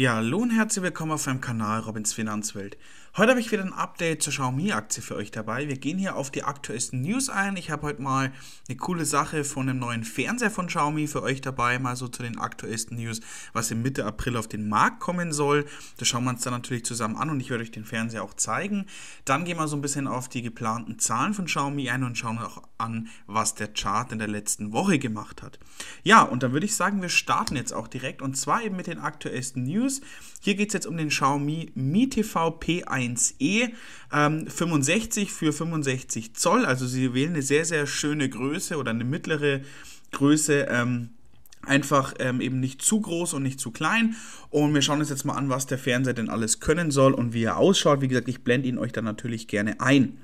Ja, hallo und herzlich willkommen auf meinem Kanal Robins Finanzwelt. Heute habe ich wieder ein Update zur Xiaomi-Aktie für euch dabei. Wir gehen hier auf die aktuellsten News ein. Ich habe heute mal eine coole Sache von einem neuen Fernseher von Xiaomi für euch dabei, mal so zu den aktuellsten News, was im Mitte April auf den Markt kommen soll. Das schauen wir uns dann natürlich zusammen an und ich werde euch den Fernseher auch zeigen. Dann gehen wir so ein bisschen auf die geplanten Zahlen von Xiaomi ein und schauen auch an, was der Chart in der letzten Woche gemacht hat. Ja, und dann würde ich sagen, wir starten jetzt auch direkt und zwar eben mit den aktuellsten News. News. Hier geht es jetzt um den Xiaomi Mi TV P1e ähm, 65 für 65 Zoll. Also sie wählen eine sehr, sehr schöne Größe oder eine mittlere Größe. Ähm, einfach ähm, eben nicht zu groß und nicht zu klein. Und wir schauen uns jetzt mal an, was der Fernseher denn alles können soll und wie er ausschaut. Wie gesagt, ich blende ihn euch dann natürlich gerne ein.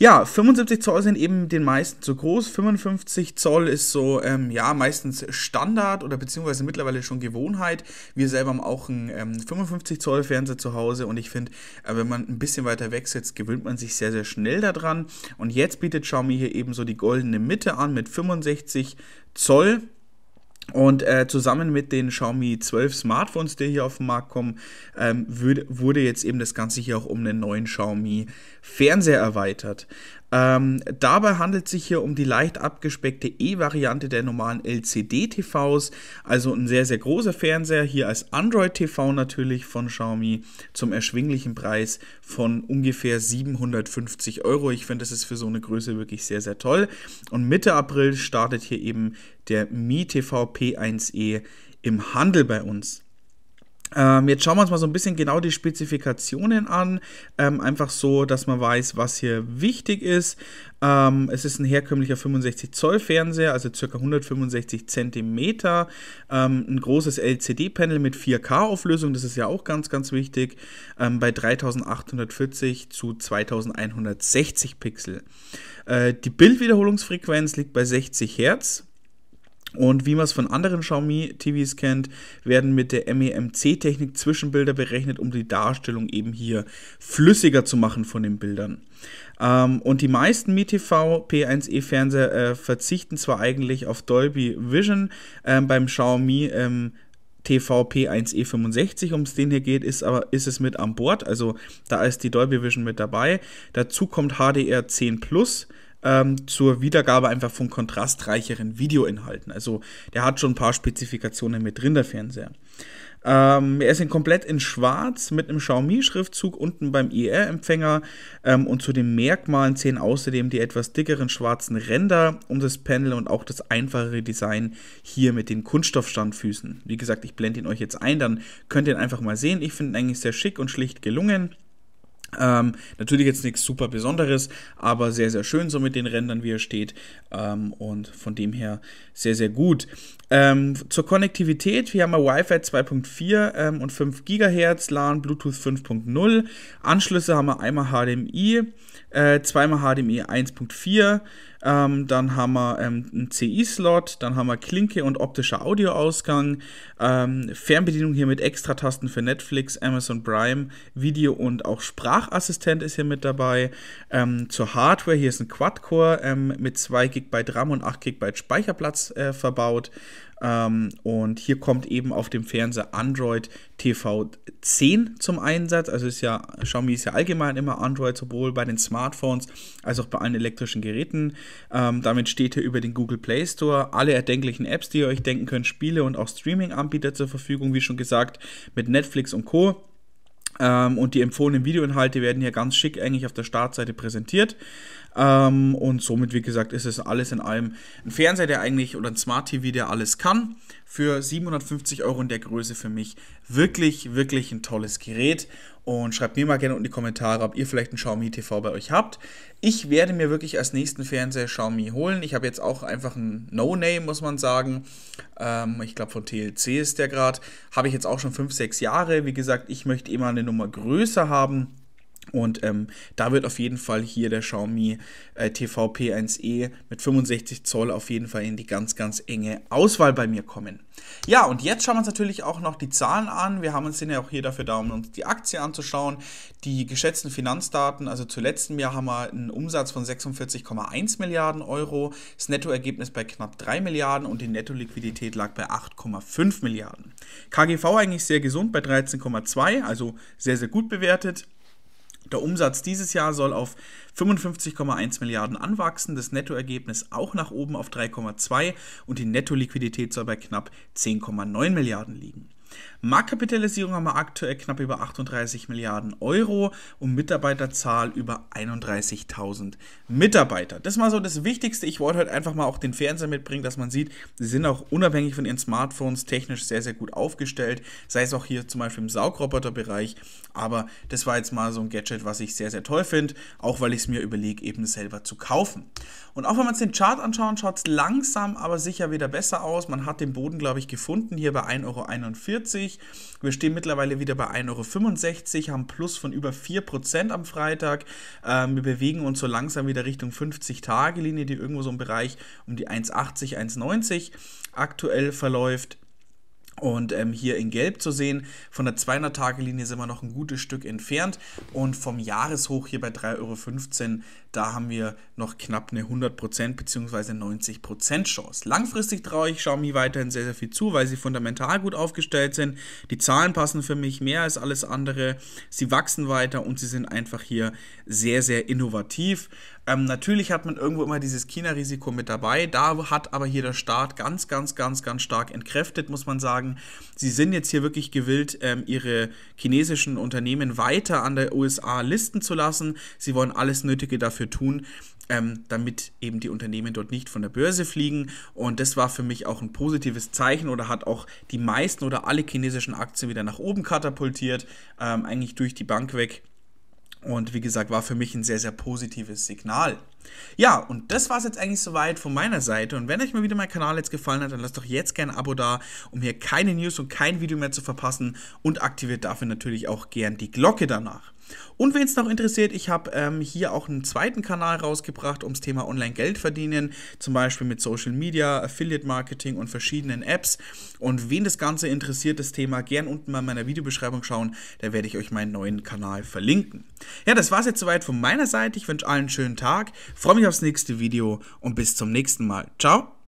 Ja, 75 Zoll sind eben den meisten zu groß. 55 Zoll ist so, ähm, ja, meistens Standard oder beziehungsweise mittlerweile schon Gewohnheit. Wir selber haben auch einen ähm, 55 Zoll Fernseher zu Hause und ich finde, äh, wenn man ein bisschen weiter weg sitzt, gewöhnt man sich sehr, sehr schnell daran. Und jetzt bietet Xiaomi hier eben so die goldene Mitte an mit 65 Zoll und äh, zusammen mit den Xiaomi 12 Smartphones, die hier auf den Markt kommen, ähm, würde, wurde jetzt eben das Ganze hier auch um einen neuen Xiaomi Fernseher erweitert. Ähm, dabei handelt es sich hier um die leicht abgespeckte E-Variante der normalen LCD-TVs, also ein sehr, sehr großer Fernseher, hier als Android-TV natürlich von Xiaomi zum erschwinglichen Preis von ungefähr 750 Euro. Ich finde, das ist für so eine Größe wirklich sehr, sehr toll. Und Mitte April startet hier eben der Mi TV P1e im Handel bei uns. Ähm, jetzt schauen wir uns mal so ein bisschen genau die Spezifikationen an. Ähm, einfach so, dass man weiß, was hier wichtig ist. Ähm, es ist ein herkömmlicher 65 Zoll Fernseher, also ca. 165 Zentimeter. Ähm, ein großes LCD-Panel mit 4K-Auflösung, das ist ja auch ganz, ganz wichtig, ähm, bei 3840 zu 2160 Pixel. Äh, die Bildwiederholungsfrequenz liegt bei 60 Hertz und wie man es von anderen Xiaomi-TVs kennt, werden mit der MEMC-Technik Zwischenbilder berechnet, um die Darstellung eben hier flüssiger zu machen von den Bildern. Ähm, und die meisten MiTV P1e-Fernseher e äh, verzichten zwar eigentlich auf Dolby Vision, äh, beim Xiaomi ähm, TVP1E65, um es den hier geht, ist aber ist es mit an Bord. Also da ist die Dolby Vision mit dabei. Dazu kommt HDR 10 Plus ähm, zur Wiedergabe einfach von kontrastreicheren Videoinhalten. Also der hat schon ein paar Spezifikationen mit drin, der Fernseher. Ähm, er ist in komplett in schwarz mit einem Xiaomi-Schriftzug unten beim IR-Empfänger ähm, und zu den Merkmalen zählen außerdem die etwas dickeren schwarzen Ränder um das Panel und auch das einfachere Design hier mit den Kunststoffstandfüßen. Wie gesagt, ich blende ihn euch jetzt ein, dann könnt ihr ihn einfach mal sehen. Ich finde ihn eigentlich sehr schick und schlicht gelungen. Ähm, natürlich jetzt nichts super Besonderes, aber sehr, sehr schön so mit den Rändern, wie er steht. Ähm, und von dem her sehr, sehr gut. Ähm, zur Konnektivität, wir haben Wi-Fi 2.4 ähm, und 5 GHz, LAN, Bluetooth 5.0. Anschlüsse haben wir einmal HDMI, äh, zweimal HDMI 1.4. Ähm, dann haben wir ähm, einen CI-Slot, dann haben wir Klinke und optischer Audioausgang, ähm, Fernbedienung hier mit Extratasten für Netflix, Amazon Prime, Video und auch Sprachassistent ist hier mit dabei. Ähm, zur Hardware, hier ist ein Quad-Core ähm, mit 2 GB RAM und 8 GB Speicherplatz äh, verbaut. Ähm, und hier kommt eben auf dem Fernseher Android TV 10 zum Einsatz. Also ist ja, Xiaomi ist ja allgemein immer Android, sowohl bei den Smartphones als auch bei allen elektrischen Geräten. Ähm, damit steht hier über den Google Play Store alle erdenklichen Apps, die ihr euch denken könnt, Spiele und auch Streaming-Anbieter zur Verfügung, wie schon gesagt, mit Netflix und Co. Ähm, und die empfohlenen Videoinhalte werden hier ganz schick eigentlich auf der Startseite präsentiert. Ähm, und somit, wie gesagt, ist es alles in allem ein Fernseher, der eigentlich oder ein Smart TV, der alles kann. Für 750 Euro in der Größe für mich Wirklich, wirklich ein tolles Gerät. Und schreibt mir mal gerne unten in die Kommentare, ob ihr vielleicht einen Xiaomi TV bei euch habt. Ich werde mir wirklich als nächsten Fernseher Xiaomi holen. Ich habe jetzt auch einfach ein No-Name, muss man sagen. Ähm, ich glaube, von TLC ist der gerade. Habe ich jetzt auch schon 5, 6 Jahre. Wie gesagt, ich möchte immer eine Nummer größer haben und ähm, da wird auf jeden Fall hier der Xiaomi äh, TV P1e mit 65 Zoll auf jeden Fall in die ganz, ganz enge Auswahl bei mir kommen. Ja, und jetzt schauen wir uns natürlich auch noch die Zahlen an. Wir haben uns ja auch hier dafür da, um uns die Aktie anzuschauen. Die geschätzten Finanzdaten, also zu letztem Jahr haben wir einen Umsatz von 46,1 Milliarden Euro, das Nettoergebnis bei knapp 3 Milliarden und die Nettoliquidität lag bei 8,5 Milliarden. KGV eigentlich sehr gesund bei 13,2, also sehr, sehr gut bewertet. Der Umsatz dieses Jahr soll auf 55,1 Milliarden anwachsen, das Nettoergebnis auch nach oben auf 3,2 und die Nettoliquidität soll bei knapp 10,9 Milliarden liegen. Marktkapitalisierung haben wir aktuell knapp über 38 Milliarden Euro und Mitarbeiterzahl über 31.000 Mitarbeiter. Das ist mal so das Wichtigste. Ich wollte heute einfach mal auch den Fernseher mitbringen, dass man sieht, sie sind auch unabhängig von ihren Smartphones technisch sehr, sehr gut aufgestellt. Sei es auch hier zum Beispiel im Saugroboterbereich. Aber das war jetzt mal so ein Gadget, was ich sehr, sehr toll finde. Auch weil ich es mir überlege, eben selber zu kaufen. Und auch wenn wir uns den Chart anschauen, schaut es langsam, aber sicher wieder besser aus. Man hat den Boden, glaube ich, gefunden hier bei 1,41 Euro. Wir stehen mittlerweile wieder bei 1,65 Euro, haben Plus von über 4% am Freitag. Ähm, wir bewegen uns so langsam wieder Richtung 50-Tage-Linie, die irgendwo so im Bereich um die 1,80, 1,90 aktuell verläuft. Und ähm, hier in Gelb zu sehen, von der 200-Tage-Linie sind wir noch ein gutes Stück entfernt. Und vom Jahreshoch hier bei 3,15 Euro, da haben wir noch knapp eine 100% bzw. 90% Chance. Langfristig traue ich Xiaomi weiterhin sehr, sehr viel zu, weil sie fundamental gut aufgestellt sind. Die Zahlen passen für mich mehr als alles andere. Sie wachsen weiter und sie sind einfach hier sehr, sehr innovativ. Ähm, natürlich hat man irgendwo immer dieses China-Risiko mit dabei. Da hat aber hier der Staat ganz, ganz, ganz, ganz stark entkräftet, muss man sagen sagen, sie sind jetzt hier wirklich gewillt, ähm, ihre chinesischen Unternehmen weiter an der USA listen zu lassen. Sie wollen alles Nötige dafür tun, ähm, damit eben die Unternehmen dort nicht von der Börse fliegen. Und das war für mich auch ein positives Zeichen oder hat auch die meisten oder alle chinesischen Aktien wieder nach oben katapultiert, ähm, eigentlich durch die Bank weg. Und wie gesagt, war für mich ein sehr, sehr positives Signal. Ja, und das war es jetzt eigentlich soweit von meiner Seite. Und wenn euch mal wieder mein Kanal jetzt gefallen hat, dann lasst doch jetzt gerne ein Abo da, um hier keine News und kein Video mehr zu verpassen. Und aktiviert dafür natürlich auch gern die Glocke danach. Und wen es noch interessiert, ich habe ähm, hier auch einen zweiten Kanal rausgebracht ums Thema Online-Geld verdienen, zum Beispiel mit Social Media, Affiliate-Marketing und verschiedenen Apps. Und wen das Ganze interessiert, das Thema, gern unten mal in meiner Videobeschreibung schauen, da werde ich euch meinen neuen Kanal verlinken. Ja, das war es jetzt soweit von meiner Seite. Ich wünsche allen einen schönen Tag, freue mich aufs nächste Video und bis zum nächsten Mal. Ciao!